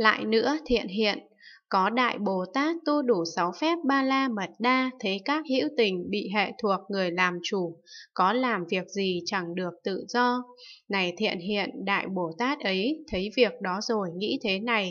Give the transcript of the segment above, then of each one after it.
Lại nữa thiện hiện, có Đại Bồ Tát tu đủ sáu phép ba la mật đa thấy các hữu tình bị hệ thuộc người làm chủ, có làm việc gì chẳng được tự do. Này thiện hiện, Đại Bồ Tát ấy thấy việc đó rồi nghĩ thế này,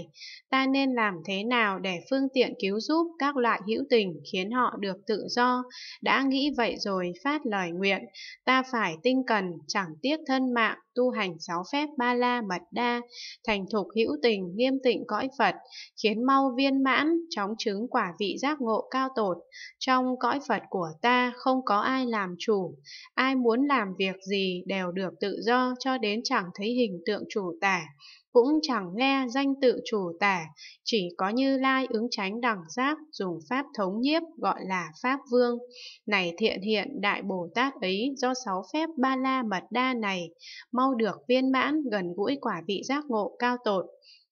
ta nên làm thế nào để phương tiện cứu giúp các loại hữu tình khiến họ được tự do. Đã nghĩ vậy rồi phát lời nguyện, ta phải tinh cần, chẳng tiếc thân mạng, tu hành sáu phép ba la mật đa, thành thục hữu tình, nghiêm tịnh cõi Phật, khiến mau viên mãn, chóng chứng quả vị giác ngộ cao tột. Trong cõi Phật của ta không có ai làm chủ, ai muốn làm việc gì đều được tự do cho đến chẳng thấy hình tượng chủ tả cũng chẳng nghe danh tự chủ tả, chỉ có Như Lai ứng tránh đẳng giác dùng pháp thống nhiếp gọi là pháp vương. Này thiện hiện đại Bồ Tát ấy do sáu phép ba la mật đa này, mau được viên mãn gần gũi quả vị giác ngộ cao tột,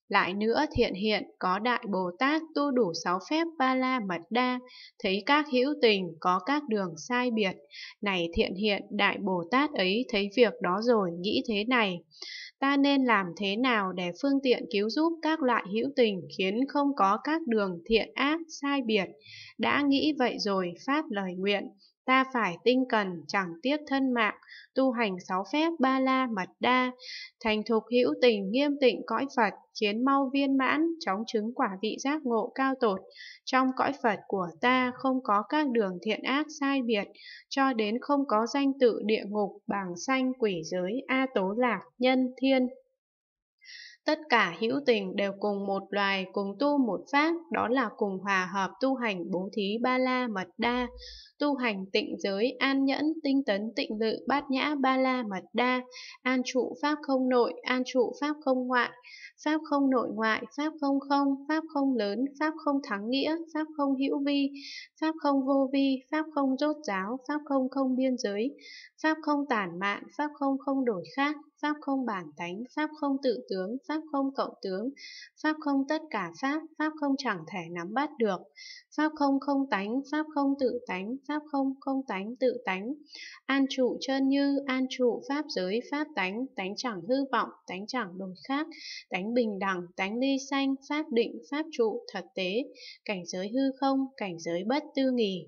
lại nữa thiện hiện có Đại Bồ Tát tu đủ sáu phép ba la mật đa, thấy các hữu tình có các đường sai biệt. Này thiện hiện, Đại Bồ Tát ấy thấy việc đó rồi nghĩ thế này. Ta nên làm thế nào để phương tiện cứu giúp các loại hữu tình khiến không có các đường thiện ác sai biệt. Đã nghĩ vậy rồi phát lời nguyện, ta phải tinh cần chẳng tiếc thân mạng, tu hành sáu phép ba la mật đa, thành thục hữu tình nghiêm tịnh cõi Phật, khiến mau viên mãn, chóng chứng quả vị giác ngộ cao tột. Trong cõi Phật của ta không có các đường thiện ác sai biệt, cho đến không có danh tự địa ngục, bảng xanh, quỷ giới, a tố lạc, nhân, thiên, Tất cả hữu tình đều cùng một loài cùng tu một pháp, đó là cùng hòa hợp tu hành bố thí ba la mật đa, tu hành tịnh giới, an nhẫn, tinh tấn, tịnh lự, bát nhã, ba la mật đa, an trụ pháp không nội, an trụ pháp không ngoại, pháp không nội ngoại, pháp không không, pháp không lớn, pháp không thắng nghĩa, pháp không hữu vi, pháp không vô vi, pháp không rốt giáo, pháp không không biên giới, pháp không tản mạn, pháp không không đổi khác, pháp không bản tánh, pháp không tự tướng, pháp pháp không cộng tướng, pháp không tất cả pháp, pháp không chẳng thể nắm bắt được, pháp không không tánh, pháp không tự tánh, pháp không không tánh tự tánh, an trụ chân như, an trụ pháp giới, pháp tánh, tánh chẳng hư vọng, tánh chẳng đổi khác, tánh bình đẳng, tánh ly sanh, pháp định, pháp trụ, thật tế, cảnh giới hư không, cảnh giới bất tư nghỉ.